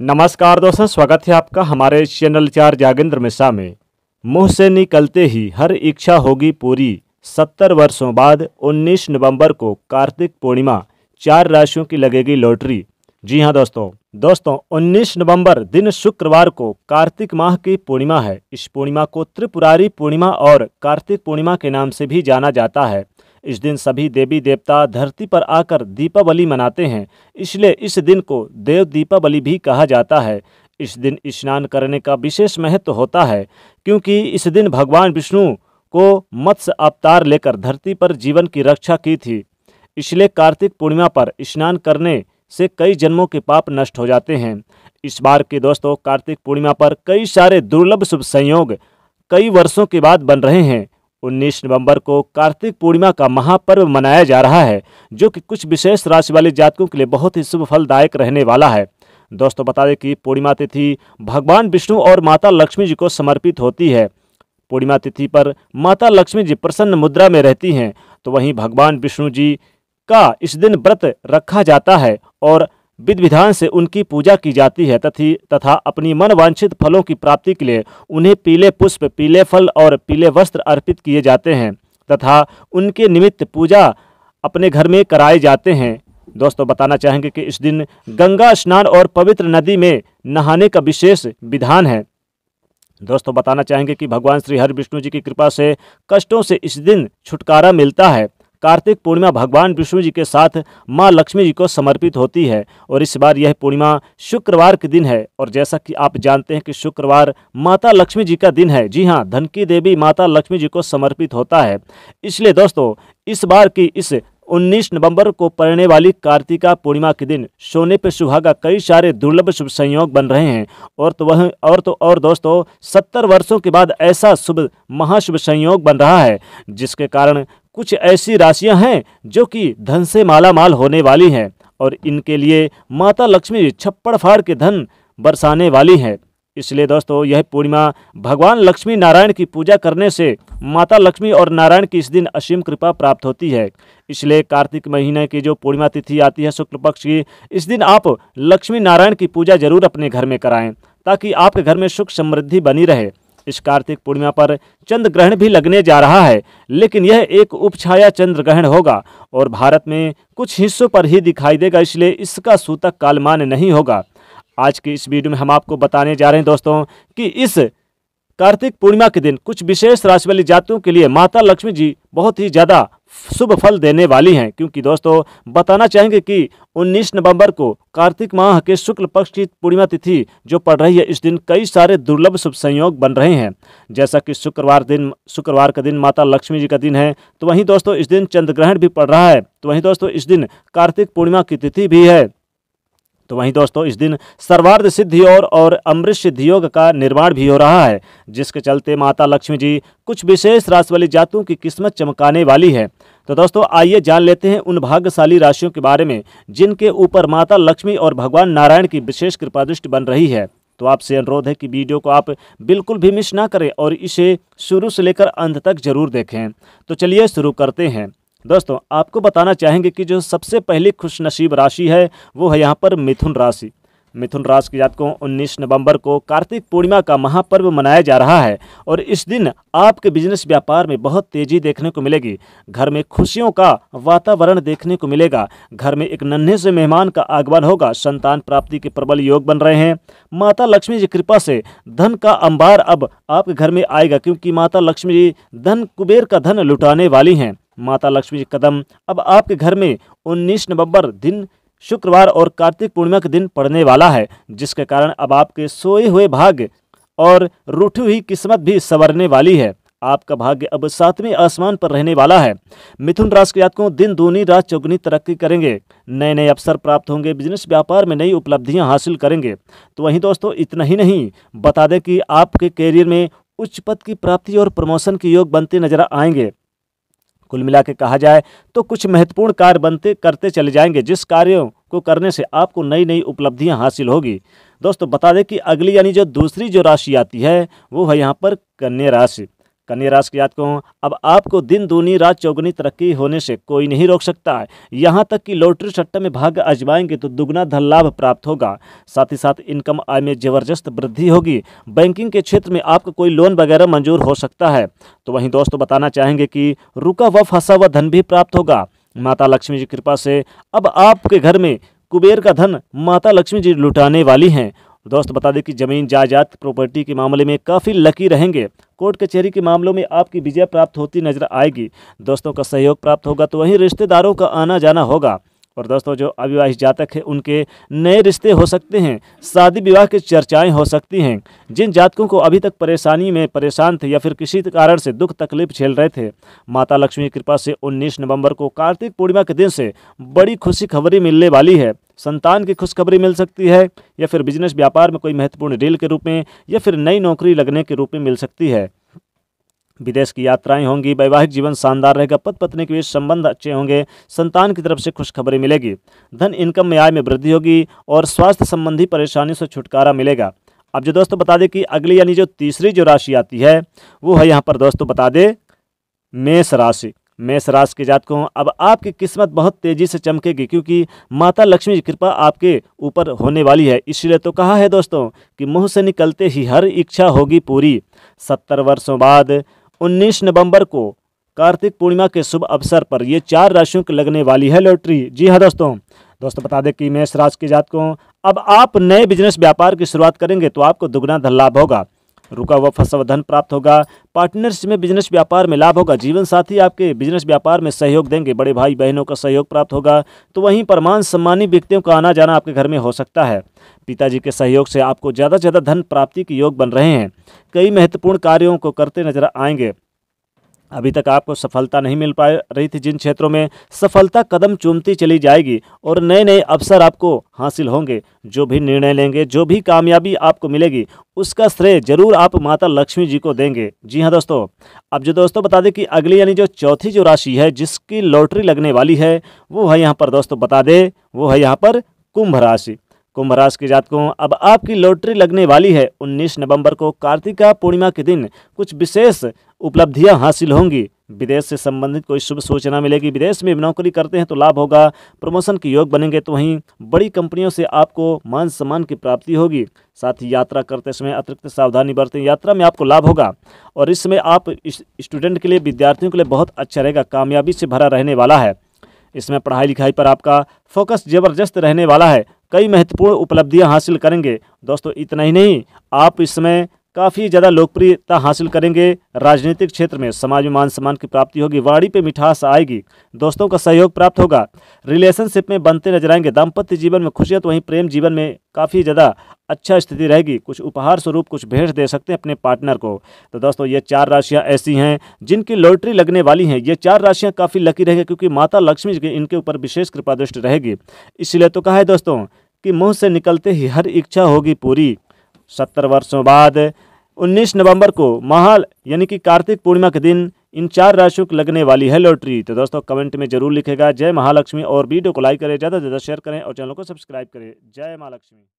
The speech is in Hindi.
नमस्कार दोस्तों स्वागत है आपका हमारे चैनल चार जागेंद्र मिश्रा में मुंह से निकलते ही हर इच्छा होगी पूरी सत्तर वर्षों बाद 19 नवंबर को कार्तिक पूर्णिमा चार राशियों की लगेगी लॉटरी जी हां दोस्तों दोस्तों 19 नवंबर दिन शुक्रवार को कार्तिक माह की पूर्णिमा है इस पूर्णिमा को त्रिपुरारी पूर्णिमा और कार्तिक पूर्णिमा के नाम से भी जाना जाता है इस दिन सभी देवी देवता धरती पर आकर दीपावली मनाते हैं इसलिए इस दिन को देव दीपावली भी कहा जाता है इस दिन स्नान करने का विशेष महत्व होता है क्योंकि इस दिन भगवान विष्णु को मत्स्य अवतार लेकर धरती पर जीवन की रक्षा की थी इसलिए कार्तिक पूर्णिमा पर स्नान करने से कई जन्मों के पाप नष्ट हो जाते हैं इस बार के दोस्तों कार्तिक पूर्णिमा पर कई सारे दुर्लभ शुभ संयोग कई वर्षों के बाद बन रहे हैं 19 नवंबर को कार्तिक पूर्णिमा का महापर्व मनाया जा रहा है जो कि कुछ विशेष राशि वाले जातकों के लिए बहुत ही शुभ फलदायक रहने वाला है दोस्तों बता दें कि पूर्णिमा तिथि भगवान विष्णु और माता लक्ष्मी जी को समर्पित होती है पूर्णिमा तिथि पर माता लक्ष्मी जी प्रसन्न मुद्रा में रहती हैं तो वहीं भगवान विष्णु जी का इस दिन व्रत रखा जाता है और विधि विधान से उनकी पूजा की जाती है तथी तथा अपनी मनवांछित फलों की प्राप्ति के लिए उन्हें पीले पुष्प पीले फल और पीले वस्त्र अर्पित किए जाते हैं तथा उनके निमित्त पूजा अपने घर में कराए जाते हैं दोस्तों बताना चाहेंगे कि इस दिन गंगा स्नान और पवित्र नदी में नहाने का विशेष विधान है दोस्तों बताना चाहेंगे कि भगवान श्री हरि विष्णु जी की कृपा से कष्टों से इस दिन छुटकारा मिलता है कार्तिक पूर्णिमा भगवान विष्णु जी के साथ माँ लक्ष्मी जी को समर्पित होती है और इस बार यह पूर्णिमा शुक्रवार के दिन है और जैसा कि आप जानते हैं कि शुक्रवार माता लक्ष्मी जी का दिन है जी हाँ धन की देवी माता लक्ष्मी जी को समर्पित होता है इसलिए दोस्तों इस बार की इस 19 नवंबर को पड़ने वाली कार्तिका पूर्णिमा के दिन सोने पर सुहागा कई सारे दुर्लभ शुभ संयोग बन रहे हैं और तो वह और तो और दोस्तों सत्तर वर्षों के बाद ऐसा शुभ महाशुभ संयोग बन रहा है जिसके कारण कुछ ऐसी राशियां हैं जो कि धन से माला माल होने वाली हैं और इनके लिए माता लक्ष्मी छप्पड़ फाड़ के धन बरसाने वाली हैं इसलिए दोस्तों यह पूर्णिमा भगवान लक्ष्मी नारायण की पूजा करने से माता लक्ष्मी और नारायण की इस दिन असीम कृपा प्राप्त होती है इसलिए कार्तिक महीने की जो पूर्णिमा तिथि आती है शुक्ल पक्ष की इस दिन आप लक्ष्मी नारायण की पूजा जरूर अपने घर में कराएं ताकि आपके घर में सुख समृद्धि बनी रहे इस कार्तिक पूर्णिमा पर चंद्र ग्रहण भी लगने जा रहा है लेकिन यह एक उपछाया चंद्र ग्रहण होगा और भारत में कुछ हिस्सों पर ही दिखाई देगा इसलिए इसका सूतक कालमान नहीं होगा आज के इस वीडियो में हम आपको बताने जा रहे हैं दोस्तों कि इस कार्तिक पूर्णिमा के दिन कुछ विशेष राशि वाली जातियों के लिए माता लक्ष्मी जी बहुत ही ज़्यादा शुभ फल देने वाली हैं क्योंकि दोस्तों बताना चाहेंगे कि 19 नवंबर को कार्तिक माह के शुक्ल पक्ष की पूर्णिमा तिथि जो पड़ रही है इस दिन कई सारे दुर्लभ शुभ संयोग बन रहे हैं जैसा कि शुक्रवार दिन शुक्रवार का दिन माता लक्ष्मी जी का दिन है तो वहीं दोस्तों इस दिन चंद्र ग्रहण भी पड़ रहा है तो वहीं दोस्तों इस दिन कार्तिक पूर्णिमा की तिथि भी है तो वहीं दोस्तों इस दिन सर्वार्थ सिद्धि और और अमृत सिद्धि योग का निर्माण भी हो रहा है जिसके चलते माता लक्ष्मी जी कुछ विशेष राशि वाली जातों की किस्मत चमकाने वाली है तो दोस्तों आइए जान लेते हैं उन भाग्यशाली राशियों के बारे में जिनके ऊपर माता लक्ष्मी और भगवान नारायण की विशेष कृपा दृष्टि बन रही है तो आपसे अनुरोध है कि वीडियो को आप बिल्कुल भी मिस ना करें और इसे शुरू से लेकर अंत तक जरूर देखें तो चलिए शुरू करते हैं दोस्तों आपको बताना चाहेंगे कि जो सबसे पहली खुशनसीब राशि है वो है यहाँ पर मिथुन राशि मिथुन राशि के जातकों 19 नवंबर को कार्तिक पूर्णिमा का महापर्व मनाया जा रहा है और इस दिन आपके बिजनेस व्यापार में बहुत तेजी देखने को मिलेगी घर में खुशियों का वातावरण देखने को मिलेगा घर में एक नन्हे से मेहमान का आगमन होगा संतान प्राप्ति के प्रबल योग बन रहे हैं माता लक्ष्मी जी कृपा से धन का अंबार अब आपके घर में आएगा क्योंकि माता लक्ष्मी जी धन कुबेर का धन लुटाने वाली हैं माता लक्ष्मी कदम अब आपके घर में उन्नीस नवंबर दिन शुक्रवार और कार्तिक पूर्णिमा के दिन पड़ने वाला है जिसके कारण अब आपके सोए हुए भाग्य और रूठी हुई किस्मत भी संवरने वाली है आपका भाग्य अब सातवें आसमान पर रहने वाला है मिथुन राशि के जातकों दिन दूनी रात चौगुनी तरक्की करेंगे नए नए अवसर प्राप्त होंगे बिजनेस व्यापार में नई उपलब्धियां हासिल करेंगे तो वहीं दोस्तों इतना ही नहीं बता दें कि आपके करियर में उच्च पद की प्राप्ति और प्रमोशन के योग बनते नजर आएंगे कुल मिला कहा जाए तो कुछ महत्वपूर्ण कार्य बनते करते चले जाएंगे जिस कार्यों को करने से आपको नई नई उपलब्धियां हासिल होगी दोस्तों बता दें कि अगली यानी जो दूसरी जो राशि आती है वो है यहाँ पर कन्या राशि कन्या राशि की जातकों अब आपको दिन दूनी रात चौगुनी तरक्की होने से कोई नहीं रोक सकता है यहाँ तक कि लॉटरी सट्टा में भाग्य आजमाएंगे तो दुगना धन लाभ प्राप्त होगा साथ ही साथ इनकम आय में जबरदस्त वृद्धि होगी बैंकिंग के क्षेत्र में आपको कोई लोन वगैरह मंजूर हो सकता है तो वहीं दोस्तों बताना चाहेंगे कि रुका व फंसा हुआ धन भी प्राप्त होगा माता लक्ष्मी जी कृपा से अब आपके घर में कुबेर का धन माता लक्ष्मी जी लुटाने वाली हैं दोस्त बता दें कि जमीन जायदाद प्रॉपर्टी के मामले में काफ़ी लकी रहेंगे कोर्ट कचहरी के मामलों में आपकी विजय प्राप्त होती नजर आएगी दोस्तों का सहयोग प्राप्त होगा तो वहीं रिश्तेदारों का आना जाना होगा और दोस्तों जो अविवाहित जातक है उनके नए रिश्ते हो सकते हैं शादी विवाह की चर्चाएं हो सकती हैं जिन जातकों को अभी तक परेशानी में परेशान थे या फिर किसी कारण से दुख तकलीफ झेल रहे थे माता लक्ष्मी की कृपा से 19 नवंबर को कार्तिक पूर्णिमा के दिन से बड़ी खुशी खबरी मिलने वाली है संतान की खुशखबरी मिल सकती है या फिर बिजनेस व्यापार में कोई महत्वपूर्ण डील के रूप में या फिर नई नौकरी लगने के रूप में मिल सकती है विदेश की यात्राएं होंगी वैवाहिक जीवन शानदार रहेगा पत पत्नी के बीच संबंध अच्छे होंगे संतान की तरफ से खुशखबरी मिलेगी धन इनकम में आय में वृद्धि होगी और स्वास्थ्य संबंधी परेशानियों से छुटकारा मिलेगा अब जो दोस्तों बता दें कि अगली यानी जो तीसरी जो राशि आती है वो है यहाँ पर दोस्तों बता दें मेष राशि मेष राशि के जातकों अब आपकी किस्मत बहुत तेजी से चमकेगी क्योंकि माता लक्ष्मी की कृपा आपके ऊपर होने वाली है इसलिए तो कहा है दोस्तों कि मुंह से निकलते ही हर इच्छा होगी पूरी सत्तर वर्षों बाद उन्नीस नवंबर को कार्तिक पूर्णिमा के शुभ अवसर पर ये चार राशियों की लगने वाली है लॉटरी जी हाँ दोस्तों दोस्तों बता दें कि मेष राशि के जातकों अब आप नए बिजनेस व्यापार की शुरुआत करेंगे तो आपको दुगना धन लाभ होगा रुका हुआ फसल धन प्राप्त होगा पार्टनर्स में बिजनेस व्यापार में लाभ होगा जीवन साथी आपके बिजनेस व्यापार में सहयोग देंगे बड़े भाई बहनों का सहयोग प्राप्त होगा तो वहीं परमान सम्मानित व्यक्तियों का आना जाना आपके घर में हो सकता है पिताजी के सहयोग से आपको ज़्यादा से ज़्यादा धन प्राप्ति के योग बन रहे हैं कई महत्वपूर्ण कार्यों को करते नजर आएंगे अभी तक आपको सफलता नहीं मिल पा रही थी जिन क्षेत्रों में सफलता कदम चूमती चली जाएगी और नए नए अवसर आपको हासिल होंगे जो भी निर्णय लेंगे जो भी कामयाबी आपको मिलेगी उसका श्रेय जरूर आप माता लक्ष्मी जी को देंगे जी हाँ दोस्तों अब जो दोस्तों बता दें कि अगली यानी जो चौथी जो राशि है जिसकी लॉटरी लगने वाली है वो है यहाँ पर दोस्तों बता दें वो है यहाँ पर कुंभ राशि कुंभ राशि के जातकों अब आपकी लॉटरी लगने वाली है 19 नवंबर को कार्तिका पूर्णिमा के दिन कुछ विशेष उपलब्धियां हासिल होंगी विदेश से संबंधित कोई शुभ सूचना मिलेगी विदेश में नौकरी करते हैं तो लाभ होगा प्रमोशन के योग बनेंगे तो वहीं बड़ी कंपनियों से आपको मान सम्मान की प्राप्ति होगी साथ ही यात्रा करते समय अतिरिक्त सावधानी बरतें यात्रा में आपको लाभ होगा और इस समय आप स्टूडेंट के लिए विद्यार्थियों के लिए बहुत अच्छा रहेगा कामयाबी से भरा रहने वाला है इसमें पढ़ाई लिखाई पर आपका फोकस जबरदस्त रहने वाला है कई महत्वपूर्ण उपलब्धियां हासिल करेंगे दोस्तों इतना ही नहीं आप इसमें काफ़ी ज़्यादा लोकप्रियता हासिल करेंगे राजनीतिक क्षेत्र में समाज में मान सम्मान की प्राप्ति होगी वाड़ी पे मिठास आएगी दोस्तों का सहयोग प्राप्त होगा रिलेशनशिप में बनते नजर आएंगे दाम्पत्य जीवन में खुशियाँ तो वहीं प्रेम जीवन में काफ़ी ज़्यादा अच्छा स्थिति रहेगी कुछ उपहार स्वरूप कुछ भेंट दे सकते हैं अपने पार्टनर को तो दोस्तों ये चार राशियाँ ऐसी हैं जिनकी लॉटरी लगने वाली हैं ये चार राशियाँ काफ़ी लकी रहेगी क्योंकि माता लक्ष्मी जी इनके ऊपर विशेष कृपा दृष्टि रहेगी इसलिए तो कहा है दोस्तों कि मुँह से निकलते ही हर इच्छा होगी पूरी सत्तर वर्षों बाद 19 नवंबर को महाल यानी कि कार्तिक पूर्णिमा के दिन इन चार राशियों की लगने वाली है लॉटरी तो दोस्तों कमेंट में जरूर लिखेगा जय महालक्ष्मी और वीडियो को लाइक करें ज़्यादा से ज़्यादा शेयर करें और चैनल को सब्सक्राइब करें जय महालक्ष्मी